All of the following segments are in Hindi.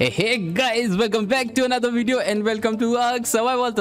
Hey guys, welcome back to another video and welcome to Ark Survival.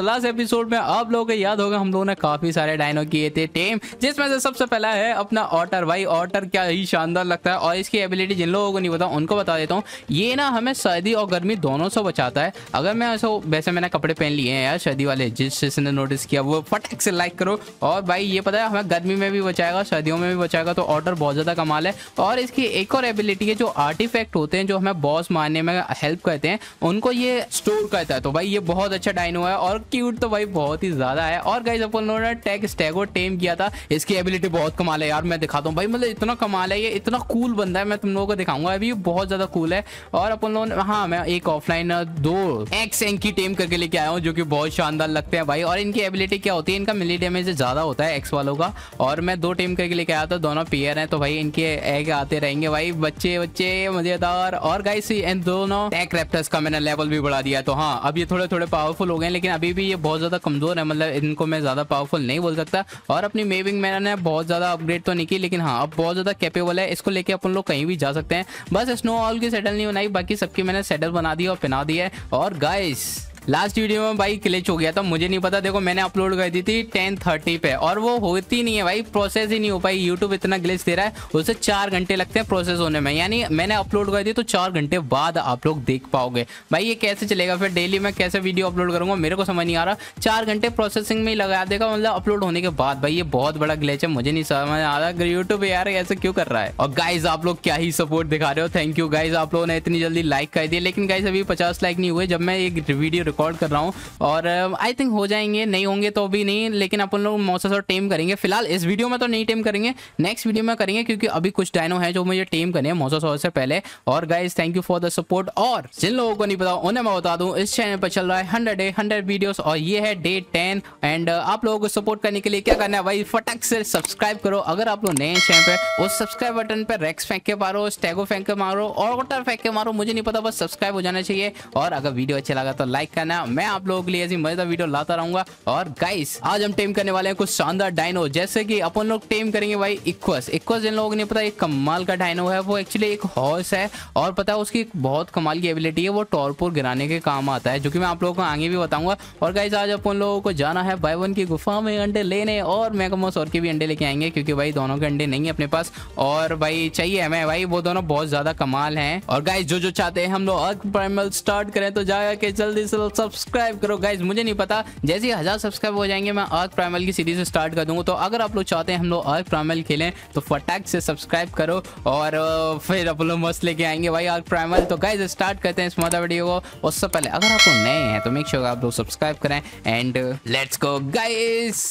में आप लोगों को याद होगा हम लोगों ने काफी सारे डायनो किए थे टेम जिसमें से सबसे पहला है अपना ऑटर भाई ऑटर क्या ही शानदार लगता है और इसकी एबिलिटी जिन लोगों को नहीं पता उनको बता देता हूँ ये ना हमें सर्दी और गर्मी दोनों से बचाता है अगर मैं ऐसा वैसे मैंने कपड़े पहन लिए हैं यार सर्दी वाले जिस जिसने नोटिस किया वो फटक से लाइक करो और भाई ये पता है हमें गर्मी में भी बचाएगा सर्दियों में भी बचाएगा तो ऑटर बहुत ज़्यादा कमाल है और इसकी एक और एबिलिटी है जो आर्टिफेक्ट होते हैं जो हमें बॉस मारने में हेल्प करते हैं उनको ये स्टोर करता है तो भाई ये बहुत अच्छा डाइनो है और क्यूट तो भाई बहुत ही ज्यादा है और गाइज अपन लोगों ने टैग स्टैगो टेम किया था इसकी एबिलिटी बहुत कमाल है यार मैं दिखाता हूँ भाई मतलब इतना कमाल है ये इतना कूल बंदा है मैं तुम लोगों को दिखाऊंगा अभी बहुत ज्यादा कूल है और अपन लोगों ने हाँ मैं एक ऑफलाइन दो एक्स एंकी टेम करके लेके आया हूँ जो कि बहुत शानदार लगते हैं भाई और इनकी एबिलिटी क्या होती है इनका मिली डेमेज ज्यादा होता है एक्स वालों का और मैं दो टेम करके लेके आया था दोनों पेयर हैं तो भाई इनके एग आते रहेंगे भाई बच्चे बच्चे मजेदार और गाइस इन दोनों अटैक रेप्टर्स का मैंने लेवल भी बढ़ा दिया तो हाँ अब ये थोड़े थोड़े पावरफुल हो गए लेकिन अभी भी ये बहुत ज़्यादा कमज़ोर है मतलब इनको मैं ज़्यादा पावरफुल नहीं बोल सकता और अपनी मेविंग मैंने बहुत ज़्यादा अपग्रेड तो नहीं की लेकिन हाँ अब बहुत ज़्यादा कैपेबल है इसको लेकर अपन लोग कहीं भी जा सकते हैं बस स्नो ऑल की सेटल नहीं बनाई बाकी सबकी मैंने सेटल बना दी और पहना दिया है और गाइस लास्ट वीडियो में भाई क्लिच हो गया था मुझे नहीं पता देखो मैंने अपलोड कर दी थी टेन थर्टी पे और वो होती नहीं है भाई प्रोसेस ही नहीं हो पाई यूट्यूब इतना ग्लिच दे रहा है उसे चार घंटे लगते हैं प्रोसेस होने में यानी मैंने अपलोड कर दी तो चार घंटे बाद आप लोग देख पाओगे भाई ये कैसे चलेगा फिर डेली मैं कैसे वीडियो अपलोड करूंगा मेरे को समझ नहीं आ रहा चार घंटे प्रोसेसिंग में ही लगा देगा मतलब अपलोड होने के बाद भाई ये बहुत बड़ा ग्लिच है मुझे नहीं समझ आ रहा यूट्यूब यार ऐसे क्यों कर रहा है और गाइज आप लोग क्या ही सपोर्ट दिखा रहे हो थैंक यू गाइज आप लोगों ने इतनी जल्दी लाइक कर दिया लेकिन गाइज अभी पचास लाइक नहीं हुए जब मैं एक वीडियो रिकॉर्ड कर रहा हूँ और आई uh, थिंक हो जाएंगे नहीं होंगे तो भी नहीं लेकिन अपन लोग मोसस और टेम करेंगे फिलहाल इस वीडियो में तो नहीं टेम करेंगे नेक्स्ट वीडियो में करेंगे क्योंकि अभी कुछ डायनो है जो मुझे टेम करने हैं मोसस और से पहले और guys thank you for the support और जिन लोगों को नहीं पता उन्हें मैं बता दूँ इस चैनल पर चल रहा है हंड्रेड ए हंड्रेड वीडियोज और ये है डे टेन एंड आप लोगों को सपोर्ट करने के लिए क्या करना है भाई फटक से सब्सक्राइब करो अगर आप लोग नए चैनल पर उस सब्सक्राइब बटन पर रेक्स फेंक के मारो स्टैगो फेंक के मारो और वोटर फेंक के मारो मुझे नहीं पता बस सब्सक्राइब हो जाना चाहिए और अगर वीडियो अच्छा लगा तो लाइक करना रहना मैं आप लोगों के लिए ऐसी मजेदार वीडियो लाता रहूंगा और गाइस आज हम टेम करने वाले हैं कुछ शानदार डायनो जैसे कि अपन लोग टेम करेंगे भाई इक्वस इक्वस जिन लोगों ने पता एक कमाल का डायनो है वो एक्चुअली एक हॉर्स है और पता है उसकी बहुत कमाल की एबिलिटी है वो टॉरपुर गिराने के काम आता है जो की मैं आप लोगों को आगे भी बताऊंगा और गाइस आज अपन लोगों को जाना है भाई वन की गुफा में अंडे लेने और मैगमोस और के भी अंडे लेके आएंगे क्योंकि भाई दोनों के अंडे नहीं है अपने पास और भाई चाहिए हमें भाई वो दोनों बहुत ज्यादा कमाल है और गाइस जो जो चाहते हैं हम लोग प्राइमल स्टार्ट करें तो जाके जल्दी से सब्सक्राइब करो गाइज मुझे नहीं पता जैसे ही हज़ार सब्सक्राइब हो जाएंगे मैं अर्थ प्राइमल की सीरीज स्टार्ट कर दूंगा तो अगर आप लोग चाहते हैं हम लोग अर्थ प्राइमल खेलें तो फटाक से सब्सक्राइब करो और फिर आप लोग मस्त लेके आएंगे भाई अर्थ प्राइमल तो गाइज स्टार्ट करते हैं इस मोदा वीडियो को उससे पहले अगर आप लोग नए हैं तो मेक श्योर आप लोग सब्सक्राइब करें and let's go guys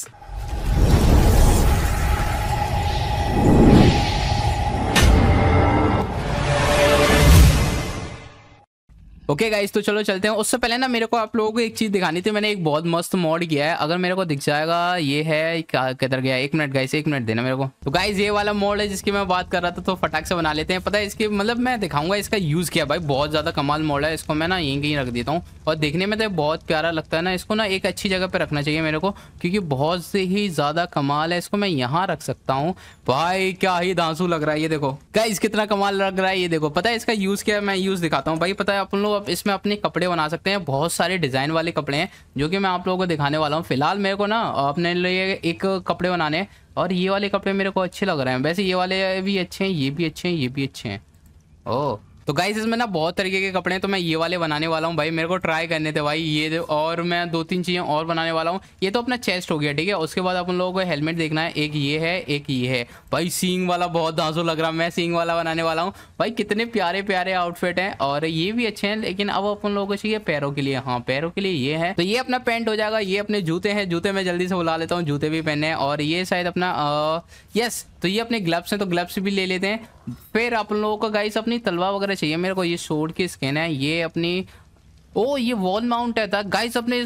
okay guys तो चलो चलते हैं उससे पहले ना मेरे को आप लोगों को एक चीज़ दिखानी थी मैंने एक बहुत मस्त मॉड किया है अगर मेरे को दिख जाएगा ये है किधर गया एक मिनट गाइस एक मिनट देना मेरे को तो गाइज ये वाला मॉड है जिसकी मैं बात कर रहा था तो फटाक से बना लेते हैं पता है इसकी मतलब मैं दिखाऊंगा इसका यूज़ किया भाई बहुत ज़्यादा कमाल मॉड है इसको मैं ना यहीं कहीं रख देता हूँ और देखने में तो बहुत प्यारा लगता है ना इसको ना एक अच्छी जगह पर रखना चाहिए मेरे को क्योंकि बहुत से ही ज़्यादा कमाल है इसको मैं यहाँ रख सकता हूँ भाई क्या ही धांसू लग रहा है ये देखो गाइस कितना कमाल लग रहा है ये देखो पता है इसका यूज़ क्या है मैं यूज़ दिखाता हूँ भाई पता है आप लोग आप इसमें अपने कपड़े बना सकते हैं बहुत सारे डिज़ाइन वाले कपड़े हैं जो कि मैं आप लोगों को दिखाने वाला हूँ फिलहाल मेरे को ना अपने लिए एक कपड़े बनाने हैं और ये वाले कपड़े मेरे को अच्छे लग रहे हैं वैसे ये वाले भी अच्छे हैं ये भी अच्छे हैं ये भी अच्छे हैं ओह तो गाइस इसमें ना बहुत तरीके के कपड़े हैं तो मैं ये वाले बनाने वाला हूँ भाई मेरे को ट्राई करने थे भाई ये और मैं दो तीन चीज़ें और बनाने वाला हूँ ये तो अपना चेस्ट हो गया ठीक है उसके बाद अपन लोगों को हेलमेट देखना है एक ये है एक ये है भाई सींग वाला बहुत धांसो लग रहा मैं सींग वाला बनाने वाला हूँ भाई कितने प्यारे प्यारे आउटफिट हैं और ये भी अच्छे हैं लेकिन अब अपन लोगों को चाहिए पैरों के लिए हाँ पैरों के लिए ये है तो ये अपना पेंट हो जाएगा ये अपने जूते हैं जूते मैं जल्दी से बुला लेता हूँ जूते भी पहने हैं और ये शायद अपना यस तो ये अपने ग्लव्स हैं तो ग्लव्स भी ले लेते हैं फिर आप लोगों को गाइस अपनी तलवा वगैरह चाहिए मेरे को ये शोर की स्किन है ये अपनी ओ ये वॉल माउंट है था गाइस अपने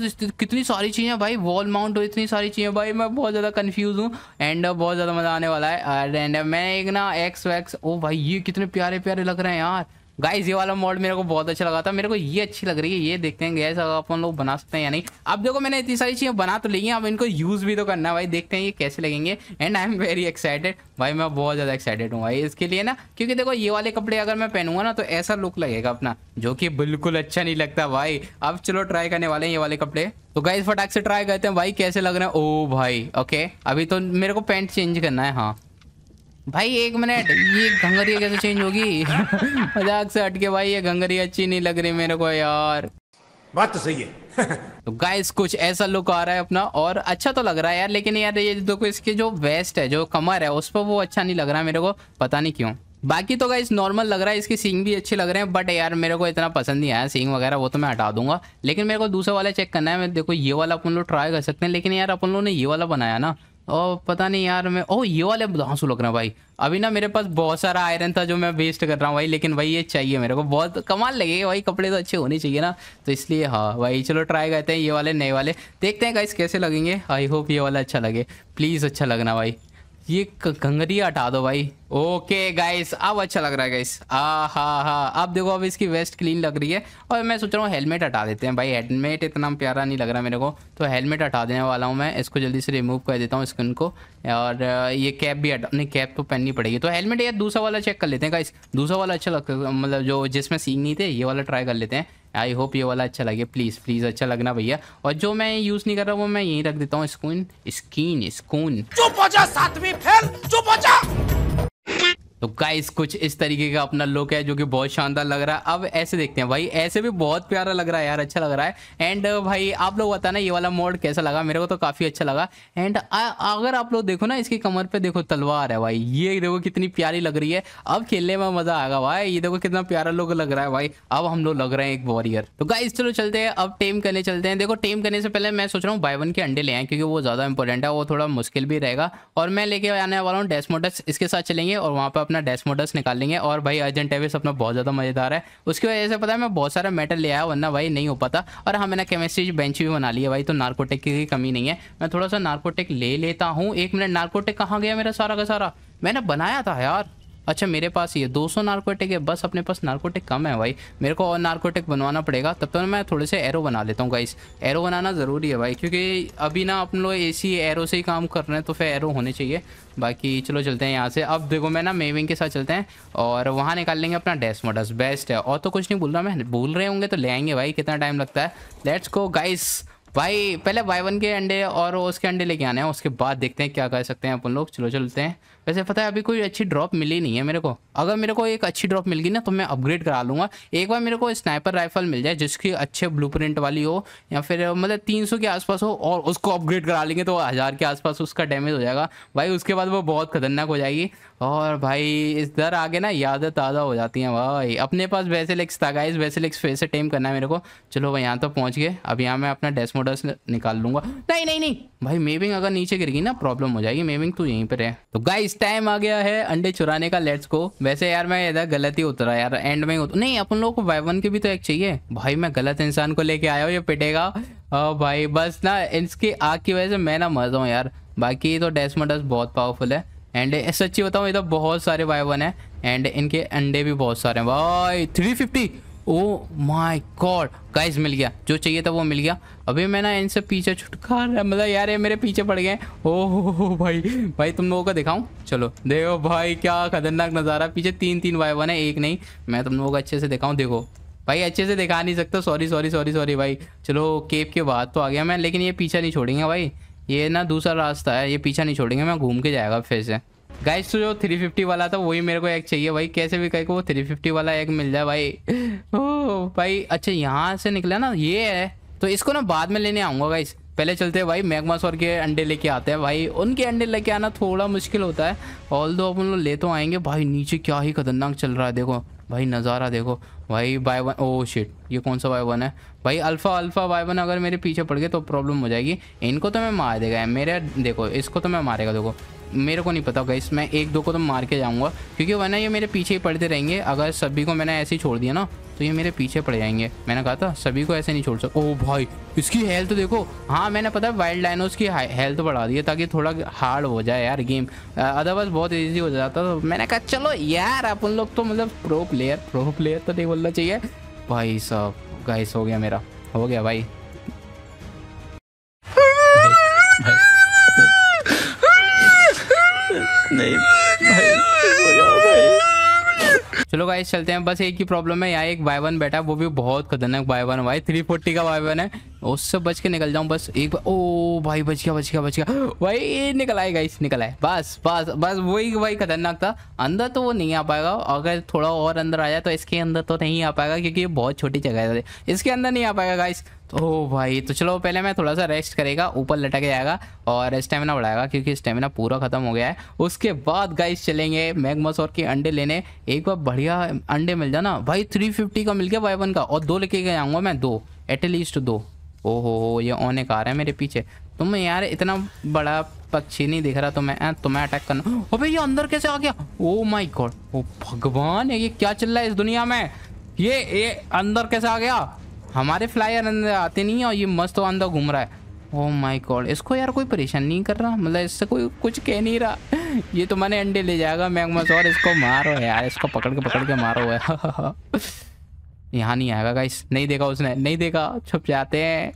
कितनी सारी चीज़ें भाई वॉल माउंट हो इतनी सारी चीज़ें भाई मैं बहुत ज़्यादा कंफ्यूज हूँ एंड uh, बहुत ज़्यादा मज़ा आने वाला है एंड uh, मैं एक ना एक्स वैक्स ओ भाई ये कितने प्यारे प्यारे लग रहे हैं यार गाइस ये वाला मॉड मेरे को बहुत अच्छा लगा था मेरे को ये अच्छी लग रही है ये देखते हैं गैस अगर अपन लोग बना सकते हैं या नहीं अब देखो मैंने इतनी सारी चीज़ें बना तो ली हैं अब इनको यूज़ भी तो करना है भाई देखते हैं ये कैसे लगेंगे and I am very excited भाई मैं बहुत ज़्यादा एक्साइटेड हूँ भाई इसके लिए ना क्योंकि देखो ये वाले कपड़े अगर मैं पहनूंगा ना तो ऐसा लुक लगेगा अपना जो कि बिल्कुल अच्छा नहीं लगता भाई अब चलो ट्राई करने वाले हैं ये वाले कपड़े तो गाइज फटाक से ट्राई करते हैं भाई कैसे लग रहे हैं ओ भाई ओके अभी तो मेरे को पैंट चेंज करना है हाँ भाई एक मिनट ये घंगरिया कैसे चेंज होगी मजाक से हटके भाई ये घंगरिया अच्छी नहीं लग रही मेरे को यार बात तो सही है तो गाइस कुछ ऐसा लुक आ रहा है अपना और अच्छा तो लग रहा है यार लेकिन यार ये देखो तो इसके जो वेस्ट है जो कमर है उस पर वो अच्छा नहीं लग रहा है मेरे को पता नहीं क्यों बाकी तो गाइस नॉर्मल लग रहा है इसके सींग भी अच्छे लग रहे हैं बट यार मेरे को इतना पसंद नहीं आया सींग वगैरह वो तो मैं हटा दूंगा लेकिन मेरे को दूसरे वाला चेक करना है मैं देखो ये वाला अपन लोग ट्राई कर सकते हैं लेकिन यार अपन लोग ने ये वाला बनाया ना और पता नहीं यार मैं ओ ये वाले धांसू लग रहा हूँ भाई अभी ना मेरे पास बहुत सारा आयरन था जो मैं वेस्ट कर रहा हूँ भाई लेकिन भाई ये चाहिए मेरे को बहुत कमाल लगे भाई कपड़े तो अच्छे होने चाहिए ना तो इसलिए हाँ भाई चलो ट्राई करते हैं ये वाले नए वाले देखते हैं गाइस कैसे लगेंगे आई होप ये वाला अच्छा लगे प्लीज़ अच्छा लगना भाई ये कंगरिया हटा दो भाई ओके गाइस अब अच्छा लग रहा है गाइस आ हा हा अब देखो अब इसकी वेस्ट क्लीन लग रही है और मैं सोच रहा हूँ हेलमेट हटा देते हैं भाई हेलमेट इतना प्यारा नहीं लग रहा मेरे को तो हेलमेट हटा देने वाला हूँ मैं इसको जल्दी से रिमूव कर देता हूँ स्किन को और ये कैप भी हटा नहीं कैप तो पहननी पड़ेगी तो हेलमेट यार दूसरा वाला चेक कर लेते हैं गाइस दूसरा वाला अच्छा लगता मतलब जो जिसमें सीन नहीं थे ये वाला ट्राई कर लेते हैं आई होप ये वाला अच्छा लगे प्लीज़ प्लीज़ अच्छा लगना भैया और जो मैं यूज़ नहीं कर रहा वो मैं यहीं रख देता हूँ स्कून स्कीन स्कून चुप हो जा सातवीं फेल चुप हो जा तो गाइस कुछ इस तरीके का अपना लुक है जो कि बहुत शानदार लग रहा है अब ऐसे देखते हैं भाई ऐसे भी बहुत प्यारा लग रहा है यार अच्छा लग रहा है एंड भाई आप लोग बताना ये वाला मोड कैसा लगा मेरे को तो काफ़ी अच्छा लगा एंड अगर आप लोग देखो ना इसकी कमर पे देखो तलवार है भाई ये देखो कितनी प्यारी लग रही है अब खेलने में मज़ा आएगा भाई ये देखो कितना प्यारा लोग लग रहा है भाई अब हम लोग लग रहे हैं एक वॉरियर तो गाइस चलो चलते हैं अब टेम करने चलते हैं देखो टेम करने से पहले मैं सोच रहा हूँ बाई वन के अंडे ले आए क्योंकि वो ज़्यादा इंपॉर्टेंट है वो थोड़ा मुश्किल भी रहेगा और मैं लेके आने वाला हूँ डेस्मोटस इसके साथ चलेंगे और वहाँ पर अपना डेस्क डेस्मोडस निकाल लेंगे और भाई अर्जेंट एविस अपना बहुत ज़्यादा मज़ेदार है उसकी वजह से पता है मैं बहुत सारा मेटल ले आया वरना भाई नहीं हो पाता और हाँ मैंने केमिस्ट्री बेंच भी बना लिया भाई तो नार्कोटिक की कमी नहीं है मैं थोड़ा सा नार्कोटिक ले लेता हूँ एक मिनट नार्कोटिक कहाँ गया मेरा सारा का सारा मैंने बनाया था यार अच्छा मेरे पास ये 200 नार्कोटिक है बस अपने पास नार्कोटिक कम है भाई मेरे को और नार्कोटिक बनवाना पड़ेगा तब तक तो मैं थोड़े से एरो बना लेता हूँ गाइस एरो बनाना ज़रूरी है भाई क्योंकि अभी ना अपन लोग एसी एरो से ही काम कर रहे हैं तो फिर एरो होने चाहिए बाकी चलो चलते हैं यहाँ से अब देखो मैं ना मेविंग के साथ चलते हैं और वहाँ निकाल लेंगे अपना डेस्क मोडस बेस्ट है और तो कुछ नहीं बोल रहा मैं भूल रहे होंगे तो ले आएंगे भाई कितना टाइम लगता है लेट्स गो गाइस भाई पहले बाई वन के अंडे और उसके अंडे लेके आने हैं उसके बाद देखते हैं क्या कर सकते हैं अपन लोग चलो चलते हैं वैसे पता है अभी कोई अच्छी ड्रॉप मिली नहीं है मेरे को अगर मेरे को एक अच्छी ड्रॉप मिल गई ना तो मैं अपग्रेड करा लूँगा एक बार मेरे को स्नाइपर राइफल मिल जाए जिसकी अच्छे ब्लू वाली हो या फिर मतलब तीन के आसपास हो और उसको अपग्रेड करा लेंगे तो हज़ार के आसपास उसका डैमेज हो जाएगा भाई उसके बाद वो बहुत खतरनाक हो जाएगी और भाई इस दर आगे ना यादें ताज़ा हो जाती हैं भाई अपने पास वैसे लेक्स था वैसे लेक्स फिर से टेम करना है मेरे को चलो भाई यहाँ तो पहुँच गए अब यहाँ मैं अपना डेस्क डेस्मोडस निकाल लूँगा नहीं नहीं नहीं भाई मेविंग अगर नीचे गिर गई ना प्रॉब्लम हो जाएगी मेविंग तू यहीं पर है तो गाइस टाइम आ गया है अंडे चुराने का लेट्स को वैसे यार मैं इधर गलत ही उतरा यार एंड में उतर नहीं अपन लोग को वाई वन की भी तो एक चाहिए भाई मैं गलत इंसान को लेके आया हूँ ये पिटेगा और भाई बस ना इसकी आग की वजह से मैं ना मर हूँ यार बाकी तो डेस्मोडस बहुत पावरफुल है एंड सच्ची बताऊँ इधर तो बहुत सारे वाई वन है एंड इनके अंडे भी बहुत सारे हैं भाई three fifty oh my god guys मिल गया जो चाहिए था वो मिल गया अभी मैं ना इनसे पीछे छुटका मतलब यार ये मेरे पीछे पड़ गए ओह oh, भाई भाई तुम लोगों को दिखाऊं चलो देखो भाई क्या खतरनाक नज़ारा पीछे तीन तीन वाई वन है एक नहीं मैं तुम लोगों को अच्छे से दिखाऊं देखो भाई अच्छे से दिखा नहीं सकता सॉरी सॉरी सॉरी सॉरी भाई चलो केप के बाद तो आ गया मैं लेकिन ये पीछा नहीं छोड़ेंगे भाई ये ना दूसरा रास्ता है ये पीछा नहीं छोड़ेंगे मैं घूम के जाएगा फिर से गाइस तो जो 350 वाला था वही मेरे को एग चाहिए भाई कैसे भी कहे को वो 350 वाला एक मिल जाए भाई ओ भाई अच्छा यहाँ से निकला ना ये है तो इसको ना बाद में लेने आऊँगा गाइस पहले चलते हैं भाई मैगमासोर के अंडे लेके आते हैं भाई उनके अंडे लेके आना थोड़ा मुश्किल होता है ऑल दो अपन लोग ले तो आएंगे भाई नीचे क्या ही खतरनाक चल रहा है देखो भाई नज़ारा देखो भाई बाय वन ओ शिट ये कौन सा बाय वन है भाई अल्फ़ा अल्फ़ा बाय वन अगर मेरे पीछे पड़ गए तो प्रॉब्लम हो जाएगी इनको तो मैं मार देगा मेरे देखो इसको तो मैं मारेगा देखो मेरे को नहीं पता गाइस मैं एक दो को तो मार के जाऊँगा क्योंकि वरना ये मेरे पीछे ही पड़ते रहेंगे अगर सभी को मैंने ऐसे ही छोड़ दिया ना तो ये मेरे पीछे पड़ जाएंगे मैंने कहा था सभी को ऐसे नहीं छोड़ सकते ओ भाई इसकी हेल्थ तो देखो हाँ मैंने पता वाइल्ड लाइनोस की हेल्थ तो बढ़ा दी है ताकि थोड़ा हार्ड हो जाए यार गेम अदरवाइज बहुत ईजी हो जाता तो मैंने कहा चलो यार आप उन लोग तो मतलब प्रो प्लेयर प्रो प्लेयर तो नहीं बोलना चाहिए भाई साहब गाइस हो गया मेरा हो गया भाई नहीं चलो गाइस चलते हैं बस एक ही प्रॉब्लम है यहाँ एक बाय वन बैठा वो भी बहुत खतरनाक बाय वन भाई थ्री फोर्टी का बाय वन है उससे बच के निकल जाऊँ बस एक बार ओ भाई बच गया बच गया बच गया भाई निकल आए गाइस निकल आए बस बस बस वही भाई खतरनाक था अंदर तो वो नहीं आ पाएगा अगर थोड़ा और अंदर आया तो इसके अंदर तो नहीं आ पाएगा क्योंकि ये बहुत छोटी जगह है इसके अंदर नहीं आ पाएगा गाइस तो भाई तो चलो पहले मैं थोड़ा सा रेस्ट करेगा ऊपर लटक जाएगा और स्टेमिना बढ़ाएगा क्योंकि स्टेमिना पूरा ख़त्म हो गया है उसके बाद गाइस चलेंगे और के अंडे लेने एक बार बढ़िया अंडे मिल जाना भाई थ्री का मिल गया वाई वन का और दो लेके आऊँगा मैं दो एटलीस्ट दो ओहो हो ये का आ रहा है मेरे पीछे तुम तो यार इतना बड़ा पक्षी नहीं दिख रहा तुम्हें तुम्हें अटैक करना ओ भाई ये अंदर कैसे आ गया ओ माई गॉड ओ भगवान ये क्या चल रहा है इस दुनिया में ये ये अंदर कैसे आ गया हमारे फ्लायर अंदर आते नहीं है और ये मस्त तो अंदर घूम रहा है ओ माय गॉड इसको यार कोई परेशान नहीं कर रहा मतलब इससे कोई कुछ कह नहीं रहा ये तो मैंने अंडे ले जाएगा मैं और इसको मारो यार इसको पकड़ के पकड़ के मारो यार यहाँ नहीं आएगा गाइस नहीं देखा उसने नहीं देखा छुप जाते हैं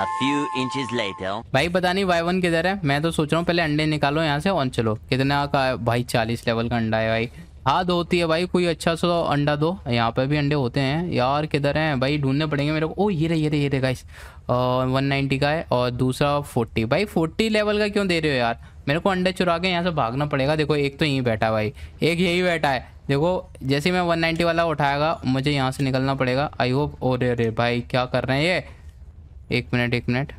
A few inches later. भाई पता नहीं वाई वन किधर है मैं तो सोच रहा हूँ पहले अंडे निकालो यहाँ से और चलो कितना का भाई चालीस लेवल का अंडा है भाई हाथ होती है भाई कोई अच्छा सा अंडा दो यहाँ पे भी अंडे होते हैं यार किधर हैं भाई ढूंढने पड़ेंगे मेरे को ओ ये रे ये रे ये रे गाइस वन नाइन्टी का है और दूसरा फोर्टी भाई फोर्टी लेवल का क्यों दे रहे हो यार मेरे को अंडे चुरा के यहाँ से भागना पड़ेगा देखो एक तो यहीं बैठा है भाई एक यही बैठा है देखो जैसे मैं वन नाइन्टी वाला उठाएगा मुझे यहाँ से निकलना पड़ेगा आई होप ओ रे रे भाई क्या कर रहे हैं ये एक मिनट एक मिनट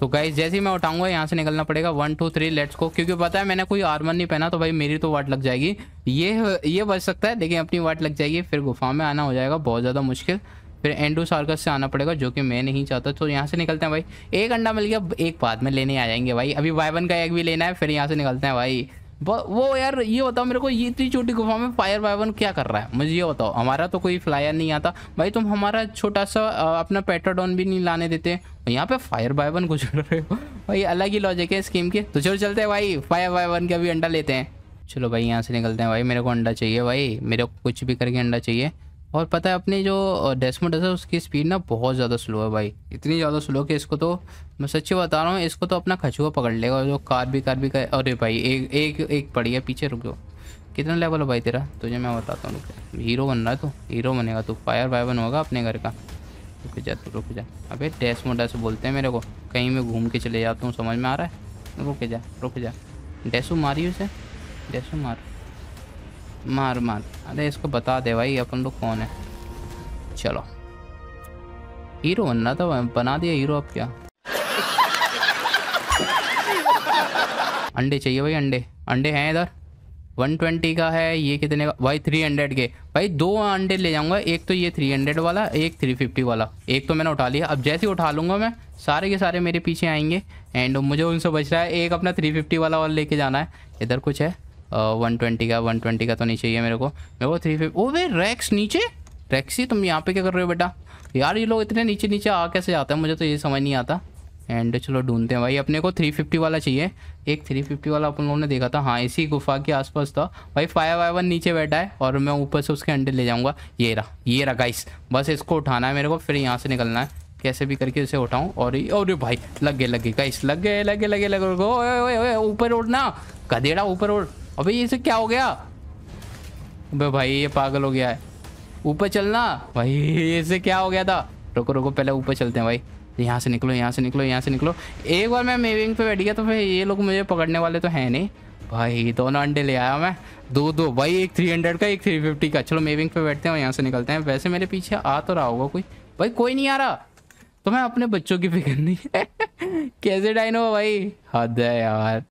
तो गाइज जैसे ही मैं उठाऊंगा यहाँ से निकलना पड़ेगा वन टू थ्री लेट्स को क्योंकि पता है मैंने कोई आर्मर नहीं पहना तो भाई मेरी तो वाट लग जाएगी ये ये बच सकता है लेकिन अपनी वाट लग जाएगी फिर गुफा में आना हो जाएगा बहुत ज़्यादा मुश्किल फिर एंडू सार्कस से आना पड़ेगा जो कि मैं नहीं चाहता तो यहाँ से निकलते हैं भाई एक अंडा मिल गया एक बाद में लेने आ जाएंगे भाई अभी वाई का एग भी लेना है फिर यहाँ से निकलते हैं भाई वो यार ये बताओ मेरे को ये इतनी छोटी गुफा में फायर वायवन क्या कर रहा है मुझे ये बताओ हमारा तो कोई फ्लायर नहीं आता भाई तुम हमारा छोटा सा अपना पेट्रोडोन भी नहीं लाने देते यहाँ पे फायर वायवन कुछ कर रहे हो भाई अलग ही लॉजिक है स्कीम की तो चलो चलते हैं भाई फायर वायवन के अभी अंडा लेते हैं चलो भाई यहाँ से निकलते हैं भाई मेरे को अंडा चाहिए भाई मेरे को कुछ भी करके अंडा चाहिए और पता है अपनी जो डेस्मोडस है उसकी स्पीड ना बहुत ज़्यादा स्लो है भाई इतनी ज़्यादा स्लो कि इसको तो मैं सच्ची बता रहा हूँ इसको तो अपना खचुआ पकड़ लेगा और जो कार भी कार भी कर अरे भाई एक एक एक पड़ी है पीछे रुक जाओ कितना लेवल है भाई तेरा तुझे मैं बताता हूँ रुक हीरो बन रहा है तो हीरो बनेगा तू फायर बन होगा अपने घर का रुक जा तू रुक जा अबे ऐसे बोलते हैं मेरे को कहीं मैं घूम के चले जाता हूँ समझ में आ रहा है रुक जा रुक जा डेसू मारी उसे डेसू मारो मार मार अरे इसको बता दे भाई अपन लोग कौन है चलो हीरो बनना था बना दिया हीरो अब क्या अंडे चाहिए भाई अंडे अंडे हैं इधर 120 का है ये कितने का भाई 300 के भाई दो अंडे ले जाऊंगा एक तो ये 300 वाला एक 350 वाला एक तो मैंने उठा लिया अब जैसे ही उठा लूँगा मैं सारे के सारे मेरे पीछे आएंगे एंड मुझे उनसे बच रहा है एक अपना 350 वाला वाला लेके जाना है इधर कुछ है वन ट्वेंटी का वन ट्वेंटी का तो नहीं चाहिए मेरे को मेरे को थ्री फिफ्टी ओ भाई रैक्स नीचे रैक्सी तुम यहाँ पे क्या कर रहे हो बेटा यार ये लोग इतने नीचे नीचे आ कैसे जाते हैं मुझे तो ये समझ नहीं आता एंड चलो ढूंढते हैं भाई अपने को 350 वाला चाहिए एक 350 वाला अपन लोगों ने देखा था हाँ इसी गुफा के आसपास था भाई फाइव वाई वन नीचे बैठा है और मैं ऊपर से उसके अंडे ले जाऊँगा ये रहा ये रहा गाइस बस इसको उठाना है मेरे को फिर यहाँ से निकलना है कैसे भी करके उसे उठाऊँ और और भाई लग गए लग गए गाइस लग गए लगे लगे लगे ऊपर उड़ना गधेड़ा ऊपर उड़ अबे ये से क्या हो गया अबे भाई ये पागल हो गया है ऊपर चलना भाई से क्या हो गया था रुको रुको पहले ऊपर चलते हैं भाई यहाँ से निकलो यहाँ से निकलो यहाँ से निकलो एक बार मैं मेविंग पे बैठ गया तो फिर ये लोग मुझे पकड़ने वाले तो हैं नहीं भाई दोनों अंडे ले आया मैं दो दो भाई एक थ्री हंड्रेड का एक थ्री फिफ्टी का चलो मेविंग पे बैठते हैं और यहाँ से निकलते हैं वैसे मेरे पीछे आ तो रहा होगा कोई भाई कोई नहीं आ रहा तो मैं अपने बच्चों की फिक्र नहीं कैसे डाइन हो भाई हद है यार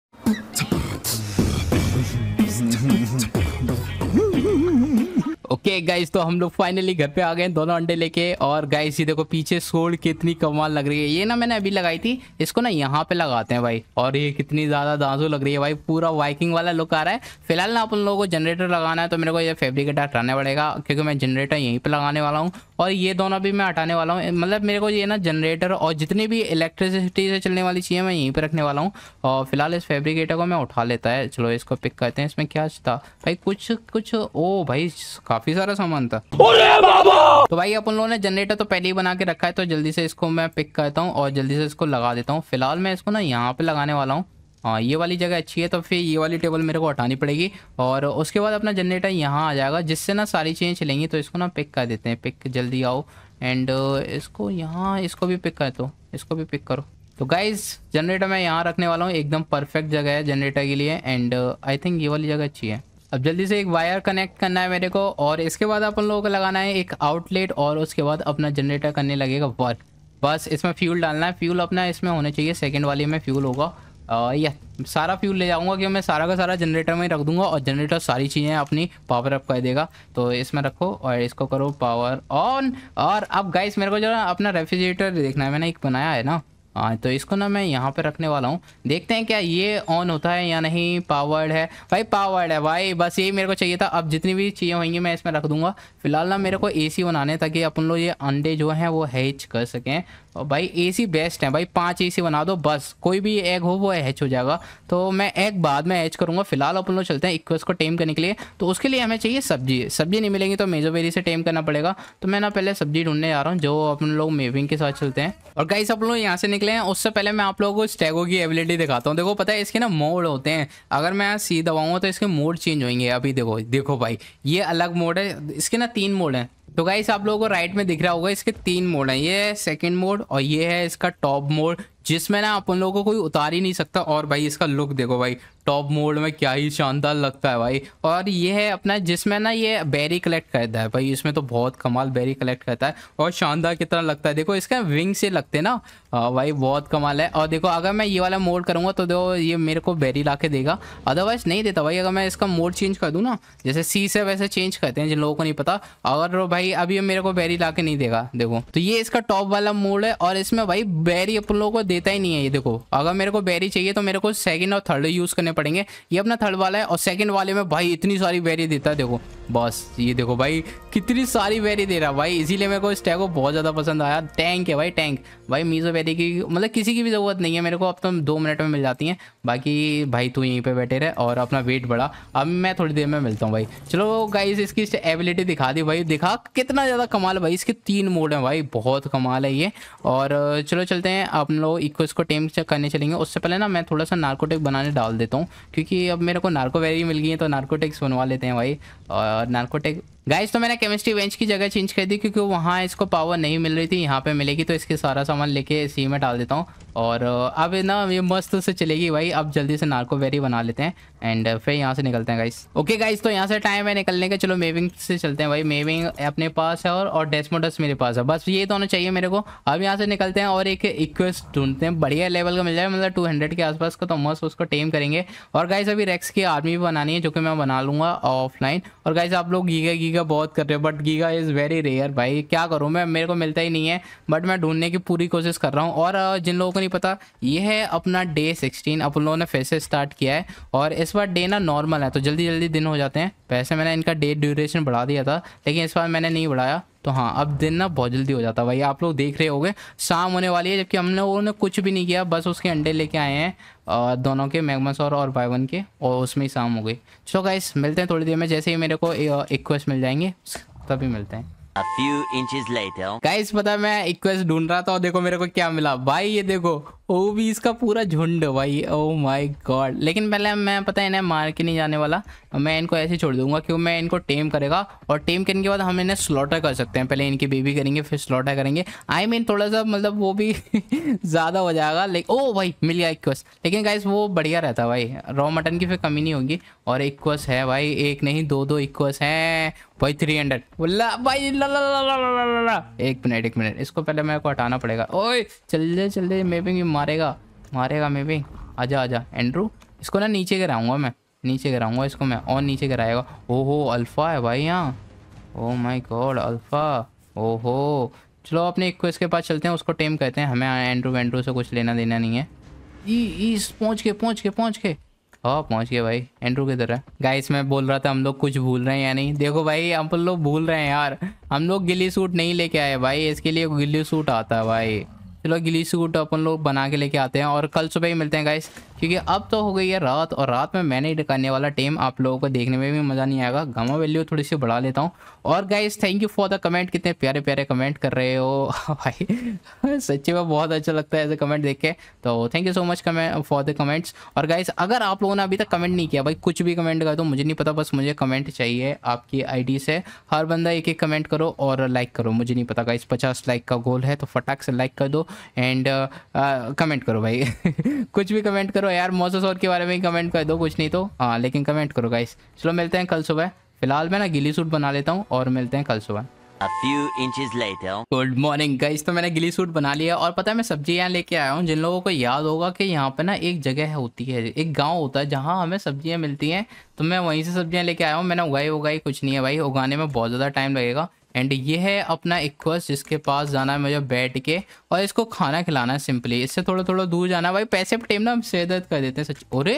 ओके गाइस तो हम लोग फाइनली घर पे आ गए दोनों अंडे लेके और गाइस ये देखो पीछे सोल कितनी कमाल लग रही है ये ना मैंने अभी लगाई थी इसको ना यहाँ पे लगाते हैं भाई और ये कितनी ज़्यादा दाजू लग रही है भाई पूरा वाइकिंग वाला लुक आ रहा है फिलहाल ना अपन लोगों को जनरेटर लगाना है तो मेरे को ये फेब्रिकेट हटाना पड़ेगा क्योंकि मैं जनरेटर यहीं पर लगाने वाला हूँ और ये दोनों भी मैं हटाने वाला हूँ मतलब मेरे को ये ना जनरेटर और जितनी भी इलेक्ट्रिसिटी से चलने वाली चीज़ें मैं यहीं पर रखने वाला हूँ और फिलहाल इस फेब्रिकेटर को मैं उठा लेता है चलो इसको पिक करते हैं इसमें क्या था भाई कुछ कुछ ओ भाई काफ़ी काफी सारा सामान था बाबा तो भाई अपन लोगों ने जनरेटर तो पहले ही बना के रखा है तो जल्दी से इसको मैं पिक करता हूँ और जल्दी से इसको लगा देता हूँ फिलहाल मैं इसको ना यहाँ पे लगाने वाला हूँ हाँ ये वाली जगह अच्छी है तो फिर ये वाली टेबल मेरे को हटानी पड़ेगी और उसके बाद अपना जनरेटर यहाँ आ जाएगा जिससे ना सारी चीज़ें चलेंगी तो इसको ना पिक कर देते हैं पिक जल्दी आओ एंड इसको यहाँ इसको भी पिक कर दो इसको भी पिक करो तो गाइज जनरेटर मैं यहाँ रखने वाला हूँ एकदम परफेक्ट जगह है जनरेटर के लिए एंड आई थिंक ये वाली जगह अच्छी है अब जल्दी से एक वायर कनेक्ट करना है मेरे को और इसके बाद अपन लोगों को लगाना है एक आउटलेट और उसके बाद अपना जनरेटर करने लगेगा वर्क बस इसमें फ्यूल डालना है फ्यूल अपना इसमें होना चाहिए सेकेंड वाली में फ्यूल होगा या सारा फ्यूल ले जाऊंगा क्योंकि मैं सारा का सारा जनरेटर में ही रख दूंगा और जनरेटर सारी चीज़ें अपनी पावर अप कर देगा तो इसमें रखो और इसको करो पावर ऑन और अब गाइस मेरे को जो अपना रेफ्रिजरेटर देखना है मैंने एक बनाया है ना हाँ तो इसको ना मैं यहाँ पे रखने वाला हूँ देखते हैं क्या ये ऑन होता है या नहीं पावर्ड है भाई पावर्ड है भाई बस यही मेरे को चाहिए था अब जितनी भी चीज़ें होंगी मैं इसमें रख दूंगा फिलहाल ना मेरे को एसी बनाने ताकि अपन लोग ये अंडे जो हैं वो हैच कर सकें और भाई एसी बेस्ट है भाई पांच एसी बना दो बस कोई भी एग हो वो हैच हो जाएगा तो मैं एग बाद में हैच करूंगा फिलहाल अपन लोग चलते हैं इक्वेस को टेम करने के लिए तो उसके लिए हमें चाहिए सब्जी सब्जी नहीं मिलेंगी तो मेजोबेरी से टेम करना पड़ेगा तो मैं ना पहले सब्जी ढूंढने जा रहा हूँ जो अपन लोग मेविंग के साथ चलते हैं और गाइस आप लोग यहाँ से निकले हैं उससे पहले मैं आप लोगों को स्टैगो की एबिलिटी दिखाता हूँ देखो पता है इसके ना मोड होते हैं अगर मैं सी दबाऊंगा तो इसके मोड चेंज होंगे अभी देखो देखो भाई ये अलग मोड है इसके ना तीन मोड है तो गाइस आप लोगों को राइट में दिख रहा होगा इसके तीन मोड हैं ये है सेकंड मोड और ये है इसका टॉप मोड जिसमें ना अपन लोगों को कोई उतार ही नहीं सकता और भाई इसका लुक देखो भाई टॉप मोड में क्या ही शानदार लगता है भाई और ये है अपना जिसमें ना ये बेरी कलेक्ट करता है भाई इसमें तो बहुत कमाल बेरी कलेक्ट करता है और शानदार कितना लगता है देखो इसका विंग से लगते हैं ना आ, भाई बहुत कमाल है और देखो अगर मैं ये वाला मोड करूँगा तो देखो ये मेरे को बेरी ला देगा अदरवाइज नहीं देता भाई अगर मैं इसका मोड चेंज कर दूँ ना जैसे सी से वैसे चेंज करते हैं जिन लोगों को नहीं पता अगर भाई अभी मेरे को बेरी ला नहीं देगा देखो तो ये इसका टॉप वाला मोड है और इसमें भाई बेरी अपन लोगों को देता ही नहीं है ये देखो अगर मेरे को बेरी चाहिए तो मेरे को सेकंड और थर्ड यूज़ करने पड़ेंगे ये अपना थर्ड वाला है और सेकंड वाले में भाई इतनी सारी बेरी देता है देखो बस ये देखो भाई कितनी सारी बेरी दे रहा भाई इसीलिए मेरे को इस टैग को बहुत ज़्यादा पसंद आया टैंक है भाई टैंक भाई मीज़ो बेरी की मतलब किसी की भी ज़रूरत नहीं है मेरे को अब तो दो मिनट में मिल जाती है बाकी भाई तू यहीं पर बैठे रहे और अपना वेट बढ़ा अब मैं थोड़ी देर में मिलता हूँ भाई चलो गाइज इसकी एबिलिटी दिखा दी भाई दिखा कितना ज़्यादा कमाल भाई इसके तीन मोड है भाई बहुत कमाल है ये और चलो चलते हैं आप लोग इको को टेम करने चलेंगे उससे पहले ना मैं थोड़ा सा नार्कोटिक बनाने डाल देता हूँ क्योंकि अब मेरे को नार्को वैरी मिल गई है तो नार्कोटिक्स बनवा लेते हैं भाई और नार्कोटिक गाइस तो मैंने केमिस्ट्री बेंच की जगह चेंज कर दी क्योंकि वहाँ इसको पावर नहीं मिल रही थी यहाँ पे मिलेगी तो इसके सारा सामान लेके सी में डाल देता हूँ और अब ना ये मस्त से चलेगी भाई अब जल्दी से नार्को बेरी बना लेते हैं एंड फिर यहाँ से निकलते हैं गाइस ओके गाइस तो यहाँ से टाइम है निकलने का चलो मेविंग से चलते हैं भाई मेविंग अपने पास है और, और डेस्मोडस मेरे पास है बस ये दोनों चाहिए मेरे को अब यहाँ से निकलते हैं और एक इक्वेस्ट ढूंढते हैं बढ़िया लेवल का मिल जाए मतलब टू के आसपास का तो मस्त उसको टेम करेंगे और गाइस अभी रेक्स की आर्मी भी बनानी है जो कि मैं बना लूँगा ऑफलाइन और गाइस आप लोग गीगा गीगा बहुत कर रहे हो but giga is very rare भाई क्या करूँ मैं मेरे को मिलता ही नहीं है बट मैं ढूंढने की पूरी कोशिश कर रहा हूँ और जिन लोगों को नहीं पता ये है अपना डे सिक्सटीन अपन लोगों ने फिर से स्टार्ट किया है और इस बार डे ना नॉर्मल है तो जल्दी जल्दी दिन हो जाते हैं वैसे मैंने इनका डे ड्यूरेशन बढ़ा दिया था लेकिन इस बार मैंने नहीं बढ़ाया तो हाँ अब दिन ना बहुत जल्दी हो जाता भाई आप लोग देख रहे गए शाम होने वाली है जबकि हमने लोगों ने कुछ भी नहीं किया बस उसके अंडे लेके आए हैं दोनों के मैगमस और बाइवन वन के और उसमें ही शाम हो गई चलो गाइस मिलते हैं थोड़ी देर में जैसे ही मेरे को इक्वेस्ट मिल जाएंगे तभी मिलते हैं गाइस पता मैं इक्वेस्ट ढूंढ रहा था और देखो मेरे को क्या मिला भाई ये देखो ओबीज का पूरा झुंड भाई ओ माय गॉड लेकिन पहले मैं पता है इन्हें मार के नहीं जाने वाला मैं इनको ऐसे छोड़ दूंगा क्यों मैं इनको टेम करेगा और टेम करने के बाद हम इन्हें स्लॉटर कर सकते हैं पहले इनकी बेबी करेंगे फिर स्लॉटर करेंगे आई I मीन mean, थोड़ा सा मतलब वो भी ज़्यादा हो जाएगा लेकिन ओ oh भाई मिल गया इक्वस लेकिन गाइस वो बढ़िया रहता भाई रॉ मटन की फिर कमी नहीं होगी और इक्वस है भाई एक नहीं दो दो इक्वस हैं भाई थ्री हंड्रेड बोला भाई एक मिनट एक मिनट इसको पहले मेरे को हटाना पड़ेगा ओ चल दे चल दे मे बी मारेगा मारेगा मे भी आजा आजा एंड्रू इसको ना नीचे गिराऊंगा मैं नीचे गिराऊंगा इसको मैं और नीचे गिराएगा ओहो अल्फ़ा है भाई यहाँ oh oh my god alpha ओहो चलो अपने इक्को इसके पास चलते हैं उसको टेम कहते हैं हमें एंड्रू वेंड्रू से कुछ लेना देना नहीं है ई इस पहुँच के पहुँच के पहुँच के हाँ पहुँच गए भाई एंड्रू किधर है गाइस मैं बोल रहा था हम लोग कुछ भूल रहे हैं या नहीं देखो भाई हम लोग भूल रहे हैं यार हम लोग गिली सूट नहीं लेके आए भाई इसके लिए गिली सूट आता है भाई चलो गिलीस गुट अपन लोग बना के लेके आते हैं और कल सुबह ही मिलते हैं गाइस क्योंकि अब तो हो गई है रात और रात में मैंने ही वाला टाइम आप लोगों को देखने में भी मज़ा नहीं आएगा गमा वैल्यू थोड़ी सी बढ़ा लेता हूँ और guys thank you for the comment कितने प्यारे प्यारे कमेंट कर रहे हो भाई सच्चे में बहुत अच्छा लगता है ऐसे कमेंट देख के तो thank you so much comment for the comments और गाइज अगर आप लोगों ने अभी तक कमेंट नहीं किया भाई कुछ भी कमेंट कर दो मुझे नहीं पता बस मुझे कमेंट चाहिए आपकी आई से हर बंदा एक एक कमेंट करो और लाइक करो मुझे नहीं पता गाइस पचास लाइक का गोल है तो फटाक से लाइक कर दो एंड कमेंट uh, uh, करो भाई कुछ भी कमेंट करो यार मोजस और के बारे में कमेंट कर दो कुछ नहीं तो हाँ लेकिन कमेंट करो गाइस चलो मिलते हैं कल सुबह फिलहाल मैं ना गिली सूट बना लेता हूँ और मिलते हैं कल सुबह गुड मॉर्निंग गाइस तो मैंने गिली सूट बना लिया और पता है मैं सब्जी यहाँ लेके आया हूँ जिन लोगों को याद होगा कि यहाँ पे ना एक जगह होती है एक गांव होता है जहाँ हमें सब्जियाँ मिलती हैं तो मैं वहीं से सब्जियाँ लेके आया हूँ मैंने उगाई उगाई कुछ नहीं है भाई उगाने में बहुत ज़्यादा टाइम लगेगा एंड ये है अपना इक्वस जिसके पास जाना है मुझे बैठ के और इसको खाना खिलाना है सिंपली इससे थोड़ा थोड़ा दूर जाना है भाई पैसे पर टेम ना हम सेदत कर देते हैं सच और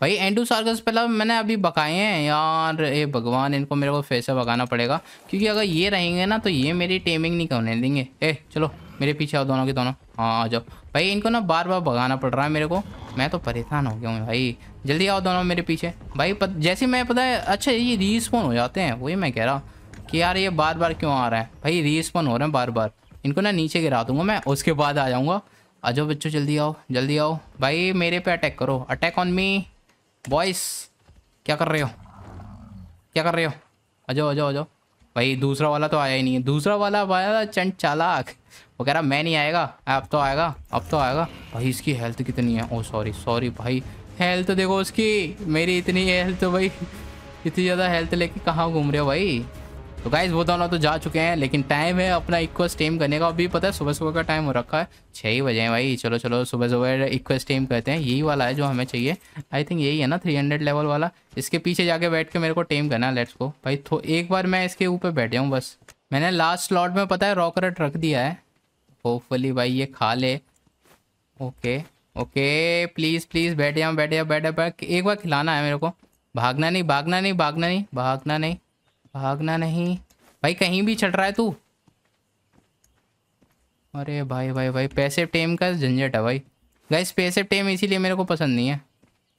भाई एंडू सार्गस पहला मैंने अभी बकाए हैं यार ये भगवान इनको मेरे को फिर से भगाना पड़ेगा क्योंकि अगर ये रहेंगे ना तो ये मेरी टेमिंग नहीं करने देंगे ए चलो मेरे पीछे आओ दोनों के दोनों हाँ आ जाओ भाई इनको ना बार बार भगाना पड़ रहा है मेरे को मैं तो परेशान हो गया हूँ भाई जल्दी आओ दोनों मेरे पीछे भाई जैसे मैं पता है अच्छा ये रीस्पोन हो जाते हैं वही मैं कह रहा हूँ कि यार ये बार बार क्यों आ रहा है भाई रीस्पन हो रहे हैं बार बार इनको ना नीचे गिरा दूंगा मैं उसके बाद आ जाऊँगा आ जाओ बच्चों जल्दी आओ जल्दी आओ भाई मेरे पे अटैक करो अटैक ऑन मी बॉयस क्या कर रहे हो क्या कर रहे हो आ जाओ आ जाओ आ जाओ भाई दूसरा वाला तो आया ही नहीं है दूसरा वाला आया चंड चालाक वो कह रहा मैं नहीं आएगा अब तो आएगा अब तो आएगा भाई इसकी हेल्थ कितनी है ओ सॉरी सॉरी भाई हेल्थ देखो उसकी मेरी इतनी हेल्थ भाई इतनी ज़्यादा हेल्थ लेके कहाँ घूम रहे हो भाई तो गाइज वो दोनों तो जा चुके हैं लेकिन टाइम है अपना इक्व स्टेम करने का अभी पता है सुबह सुबह का टाइम हो रखा है छः ही बजे हैं भाई चलो चलो सुबह सुबह इक्वस स्टेम करते हैं यही वाला है जो हमें चाहिए आई थिंक यही है ना थ्री हंड्रेड लेवल वाला इसके पीछे जाके बैठ के मेरे को टेम करना लेट्स को भाई तो एक बार मैं इसके ऊपर बैठ जाऊँ बस मैंने लास्ट स्लॉट में पता है रॉकरेट रख दिया है होपफुली भाई ये खा ले ओके ओके प्लीज़ प्लीज़ बैठ जाऊँ बैठ जाओ बैठ जाओ एक बार खिलाना है मेरे को भागना नहीं भागना नहीं भागना नहीं भागना नहीं भागना नहीं भाई कहीं भी चढ़ रहा है तू अरे भाई भाई भाई पैसे टेम का झंझट है भाई गाइस पैसे टेम इसीलिए मेरे को पसंद नहीं है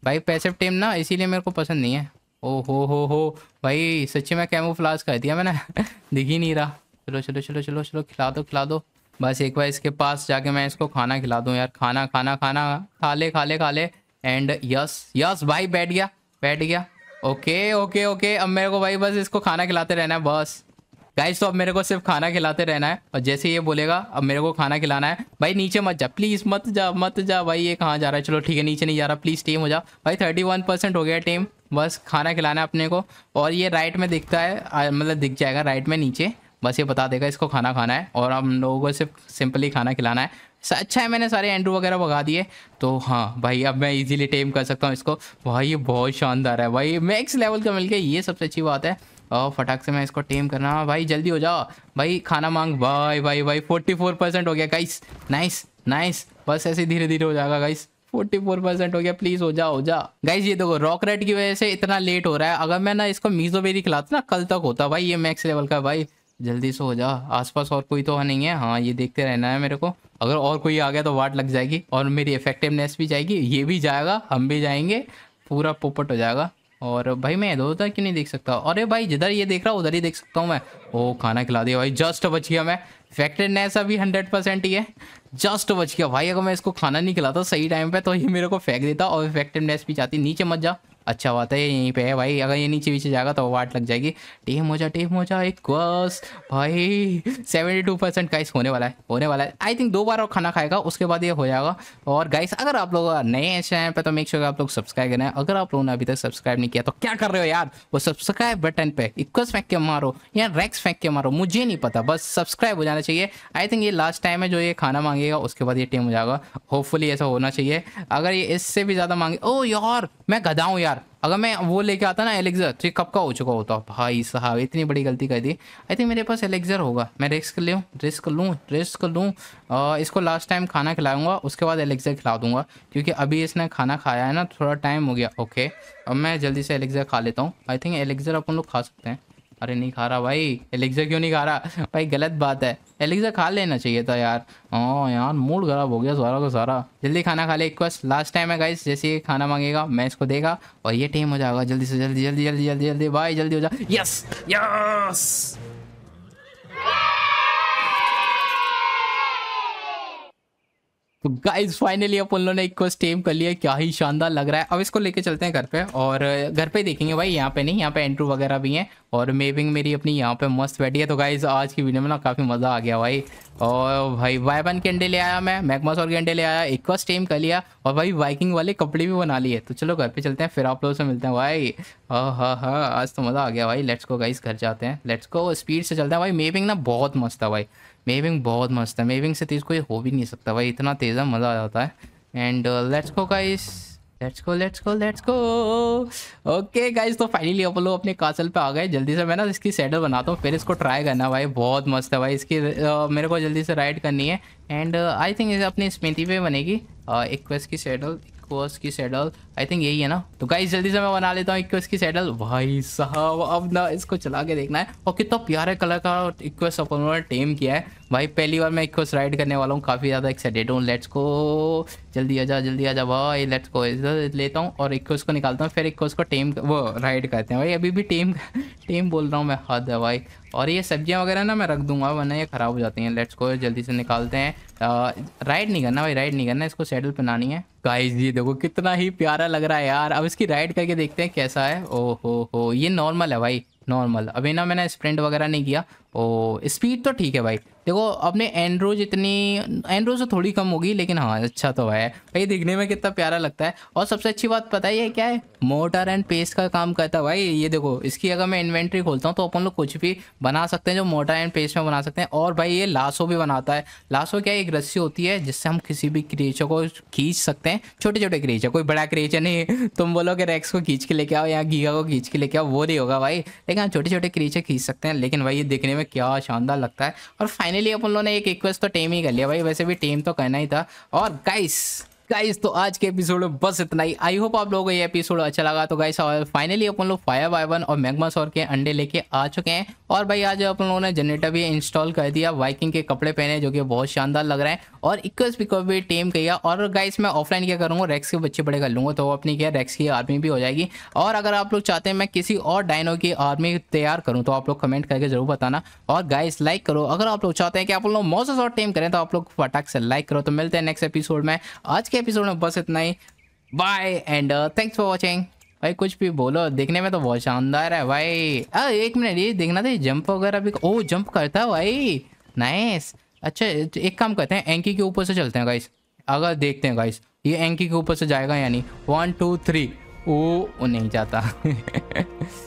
भाई पैसे टेम ना इसीलिए मेरे को पसंद नहीं है ओ हो हो हो भाई सच्ची में कैमो फ्लास कर दिया मैंने दिख ही नहीं रहा चलो चलो चलो चलो चलो खिला दो खिला दो बस एक बार इसके पास जाके मैं इसको खाना खिला दूँ यार खाना खाना खाना खा ले खा ले खा ले एंड यस यस भाई बैठ गया बैठ गया ओके ओके ओके अब मेरे को भाई बस इसको खाना खिलाते रहना है बस गाइस तो अब मेरे को सिर्फ खाना खिलाते रहना है और जैसे ये बोलेगा अब मेरे को खाना खिलाना है भाई नीचे मत जा प्लीज़ मत जा मत जा भाई ये कहाँ जा रहा है चलो ठीक है नीचे नहीं जा रहा प्लीज़ टीम हो जा भाई थर्टी वन परसेंट हो गया टीम बस खाना खिलाना है अपने को और ये राइट में दिखता है मतलब दिख जाएगा राइट में नीचे बस ये बता देगा इसको खाना खाना है और हम लोगों को सिर्फ सिंपली खाना खिलाना है अच्छा है मैंने सारे एंड्रू वगैरह भगा दिए तो हाँ भाई अब मैं इजीली टेम कर सकता हूँ इसको भाई ये बहुत शानदार है भाई मैक्स लेवल का मिलके ये सबसे अच्छी बात है और फटाक से मैं इसको टेम करना भाई जल्दी हो जाओ भाई खाना मांग भाई भाई भाई फोर्टी फोर परसेंट हो गया गाइस नाइस नाइस बस ऐसे धीरे धीरे हो जाएगा गाइस फोर्टी फोर परसेंट हो गया प्लीज हो जा हो जा गाइज ये देखो रॉक रेड की वजह से इतना लेट हो रहा है अगर मैं ना इसको मीजो बेरी खिलाता ना कल तक होता भाई ये मैक्स लेवल का भाई जल्दी से हो जा आसपास और कोई तो नहीं है हाँ ये देखते रहना है मेरे को अगर और कोई आ गया तो वाट लग जाएगी और मेरी इफेक्टिवनेस भी जाएगी ये भी जाएगा हम भी जाएंगे पूरा पोपट हो जाएगा और भाई मैं इधर उधर क्यों नहीं देख सकता अरे भाई जिधर ये देख रहा हूँ उधर ही देख सकता हूँ मैं ओ खाना खिला दिया भाई जस्ट बच गया मैं इफेक्टिवनेस अभी हंड्रेड परसेंट ही है जस्ट बच गया भाई अगर मैं इसको खाना नहीं खिलाता सही टाइम पे तो ये मेरे को फेंक देता और इफेक्टिवनेस भी जाती नीचे मत जा अच्छा बात है यहीं पे है भाई अगर ये नीचे पीछे जाएगा तो वाट लग जाएगी टेम हो जा टेम हो जा एक बस भाई सेवेंटी टू परसेंट गाइस होने वाला है होने वाला है आई थिंक दो बार और खाना खाएगा उसके बाद ये हो जाएगा और गाइस अगर आप लोग नए हैं चैनल तो मेक श्योर आप लोग सब्सक्राइब करें अगर आप लोगों ने अभी तक सब्सक्राइब नहीं किया तो क्या कर रहे हो यार वो सब्सक्राइब बटन पर इक्वस फेंक के मारो या रैक्स फेंक के मारो मुझे नहीं पता बस सब्सक्राइब हो जाना चाहिए आई थिंक ये लास्ट टाइम है जो ये खाना मांगेगा उसके बाद ये टेम हो जाएगा होपफुली ऐसा होना चाहिए अगर ये इससे भी ज़्यादा मांगे ओ यार मैं गदाऊँ यार यार अगर मैं वो लेके आता ना एलेक्जर तो ये कब का हो चुका होता भाई साहब इतनी बड़ी गलती कर दी आई थिंक मेरे पास एलेक्जर होगा मैं रिस्क ले रिस्क लूँ रिस्क लूँ इसको लास्ट टाइम खाना खिलाऊंगा उसके बाद एलेक्जर खिला दूंगा क्योंकि अभी इसने खाना खाया है ना थोड़ा टाइम हो गया ओके अब मैं जल्दी से एलेक्जर खा लेता हूँ आई थिंक एलेक्जर अपन लोग खा सकते हैं अरे नहीं खा रहा भाई एलेक्सा क्यों नहीं खा रहा भाई गलत बात है एलेक्सा खा लेना चाहिए था यार हाँ यार मूड खराब हो गया सारा का सारा जल्दी खाना खा ले एक बस लास्ट टाइम है गाइस जैसे ये खाना मांगेगा मैं इसको देगा और ये टाइम हो जाएगा जल्दी से जल्दी जल्दी जल्दी जल्दी जल्दी भाई जल्दी हो जाए यस यस तो गाइज फाइनली अपन लोगों ने एक को स्टेम कर लिया क्या ही शानदार लग रहा है अब इसको लेके चलते हैं घर पे और घर पे देखेंगे भाई यहाँ पे नहीं यहाँ पे एंट्रू वगैरह भी हैं और मेविंग मेरी अपनी यहाँ पे मस्त बैठी है तो गाइज आज की वीडियो में ना काफ़ी मज़ा आ गया भाई और भाई वाई वन के अंडे ले आया मैं मैकमस और के अंडे ले आया एक स्टेम कर लिया और भाई बाइकिंग वाले कपड़े भी बना लिए तो चलो घर पे चलते हैं फिर आप लोगों से मिलते हैं भाई हाँ हाँ हाँ आज तो मज़ा आ गया भाई लेट्स को गाइज घर जाते हैं लेट्स को स्पीड से चलते हैं भाई मेविंग ना बहुत मस्त है भाई मेविंग बहुत मस्त है मेविंग से तेज तो कोई हो भी नहीं सकता भाई इतना तेज़ है मज़ा आ जाता है and let's go guys let's go let's go let's go okay guys तो फाइनली अपन लोग अपने कासल पे आ गए जल्दी से मैं ना इसकी सेडल बनाता हूँ फिर इसको ट्राई करना भाई बहुत मस्त है भाई इसकी uh, मेरे को जल्दी से राइड करनी है एंड आई थिंक अपनी स्मृति पे बनेगी uh, एक uh, की सेडल इक्वस की सेडल आई थिंक यही है ना तो गाइस जल्दी से मैं बना लेता हूँ इक्वस की सेडल भाई साहब अब ना इसको चला के देखना है और कितना तो प्यारे कलर का इक्वस अपन ने टेम किया है भाई पहली बार मैं इक्वस राइड करने वाला हूँ काफ़ी ज़्यादा एक्साइटेड हूँ लेट्स को जल्दी आ जा जल्दी आ जा भाई लेट्स को लेता हूँ और इक्वस को निकालता हूँ फिर इक्वस को टेम वो राइड करते हैं भाई अभी भी टेम टेम बोल रहा हूँ मैं हद है भाई और ये सब्जियाँ वगैरह ना मैं रख दूंगा वरना ये ख़राब हो जाती हैं लेट्स को जल्दी से निकालते हैं राइड नहीं करना भाई राइड नहीं करना इसको सैडल पहनानी है गाइस ये देखो कितना ही प्यारा लग रहा है यार अब इसकी राइड करके देखते हैं कैसा है ओ हो हो ये नॉर्मल है भाई नॉर्मल अभी ना मैंने स्प्रिंट वगैरह नहीं किया ओ स्पीड तो ठीक है भाई देखो अपने एंड्रोज इतनी एंड्रोज तो थोड़ी कम होगी लेकिन हाँ अच्छा तो है भाई दिखने में कितना प्यारा लगता है और सबसे अच्छी बात पता है ये क्या है मोटर एंड पेस्ट का काम करता है भाई ये देखो इसकी अगर मैं इन्वेंट्री खोलता हूँ तो अपन लोग कुछ भी बना सकते हैं जो मोटर एंड पेस्ट में बना सकते हैं और भाई ये लाशो भी बनाता है लाशो क्या एक रस्सी होती है जिससे हम किसी भी क्रिएचर को खींच सकते हैं छोटे छोटे क्रिएचर कोई बड़ा क्रिएचर नहीं तुम बोलो कि रेक्स को खींच के लेके आओ या गीगा को खींच के लेके आओ वो नहीं होगा भाई लेकिन हम हाँ, छोटे छोटे क्रिएचर खींच सकते हैं लेकिन भाई ये दिखने में क्या शानदार लगता है और फाइनली अपन लोगों ने एक रिक्वेस्ट तो टेम ही कर लिया भाई वैसे भी टेम तो कहना ही था और गाइस गाइस तो आज के एपिसोड में बस इतना ही आई होप आप लोगों को ये एपिसोड अच्छा लगा तो गाइस फाइनली अपन लोग फायर बाय वन और मैगमा सौर के अंडे लेके आ चुके हैं और भाई आज अपन लोगों ने जनरेटर भी इंस्टॉल कर दिया वाइकिंग के कपड़े पहने जो कि बहुत शानदार लग रहे हैं और इक्कीस पिकअप भी टीम किया और गाइस मैं ऑफलाइन क्या करूँगा रेक्स के बच्चे बड़े कर लूँगा तो अपनी क्या रेक्स की आर्मी भी हो जाएगी और अगर आप लोग चाहते हैं मैं किसी और डायनो की आर्मी तैयार करूँ तो आप लोग कमेंट करके जरूर बताना और गाइस लाइक करो अगर आप लोग चाहते हैं कि आप लोग मोसस और टीम करें तो आप लोग फटाक से लाइक करो तो मिलते हैं नेक्स्ट एपिसोड में आज के के एपिसोड में बस इतना ही bye and thanks for watching भाई कुछ भी बोलो देखने में तो बहुत शानदार है भाई अः एक मिनट ये देखना था जंप वगैरह भी ओ जंप करता है भाई नाइस अच्छा एक काम करते हैं एंकी के ऊपर से चलते हैं गाइस अगर देखते हैं गाइस ये एंकी के ऊपर से जाएगा यानी वन टू थ्री ओ नहीं जाता